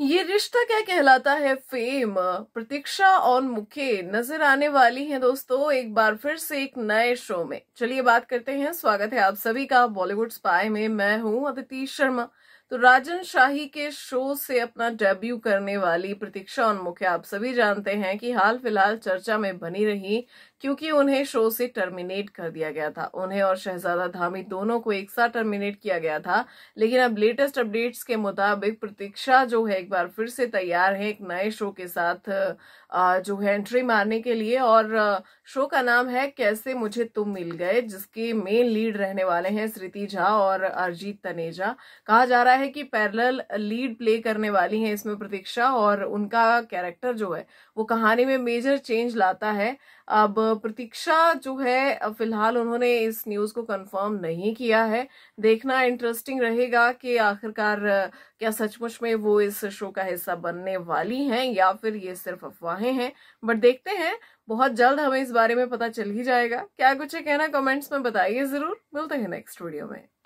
ये रिश्ता क्या कहलाता है फेम प्रतीक्षा और मुखे नजर आने वाली हैं दोस्तों एक बार फिर से एक नए शो में चलिए बात करते हैं स्वागत है आप सभी का बॉलीवुड स्पाई में मैं हूं अदिति शर्मा तो राजन शाही के शो से अपना डेब्यू करने वाली प्रतीक्षा उन्मुख आप सभी जानते हैं कि हाल फिलहाल चर्चा में बनी रही क्योंकि उन्हें शो से टर्मिनेट कर दिया गया था उन्हें और शहजादा धामी दोनों को एक साथ टर्मिनेट किया गया था लेकिन अब लेटेस्ट अपडेट्स के मुताबिक प्रतीक्षा जो है एक बार फिर से तैयार है एक नए शो के साथ जो है एंट्री मारने के लिए और शो का नाम है कैसे मुझे तुम मिल गए जिसके मेन लीड रहने वाले हैं स्मृति झा और अरजीत तनेजा कहा जा रहा है है कि पैरेलल लीड प्ले करने वाली हैं इसमें प्रतीक्षा और उनका कैरेक्टर जो है वो कहानी में मेजर चेंज लाता है अब प्रतीक्षा जो है फिलहाल उन्होंने इस न्यूज़ को कंफर्म नहीं किया है देखना इंटरेस्टिंग रहेगा कि आखिरकार क्या सचमुच में वो इस शो का हिस्सा बनने वाली हैं या फिर ये सिर्फ अफवाहें हैं बट देखते हैं बहुत जल्द हमें इस बारे में पता चल ही जाएगा क्या कुछ है कहना कमेंट्स में बताइए ज़रूर मिलते हैं नेक्स्ट वीडियो में